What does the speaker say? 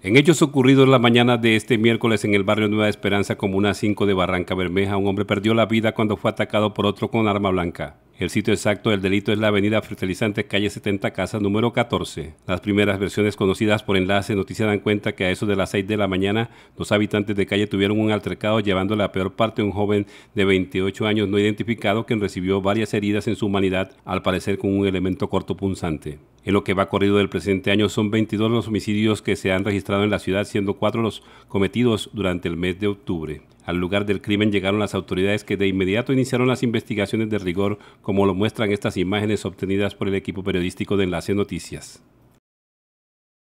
En hechos ocurridos la mañana de este miércoles en el barrio Nueva Esperanza, comuna 5 de Barranca Bermeja, un hombre perdió la vida cuando fue atacado por otro con arma blanca. El sitio exacto del delito es la avenida Fertilizante, calle 70, casa número 14. Las primeras versiones conocidas por enlace noticia dan cuenta que a eso de las 6 de la mañana, los habitantes de calle tuvieron un altercado llevando a peor parte a un joven de 28 años no identificado quien recibió varias heridas en su humanidad, al parecer con un elemento cortopunzante. En lo que va corrido del presente año son 22 los homicidios que se han registrado en la ciudad, siendo cuatro los cometidos durante el mes de octubre. Al lugar del crimen llegaron las autoridades que de inmediato iniciaron las investigaciones de rigor, como lo muestran estas imágenes obtenidas por el equipo periodístico de Enlace Noticias.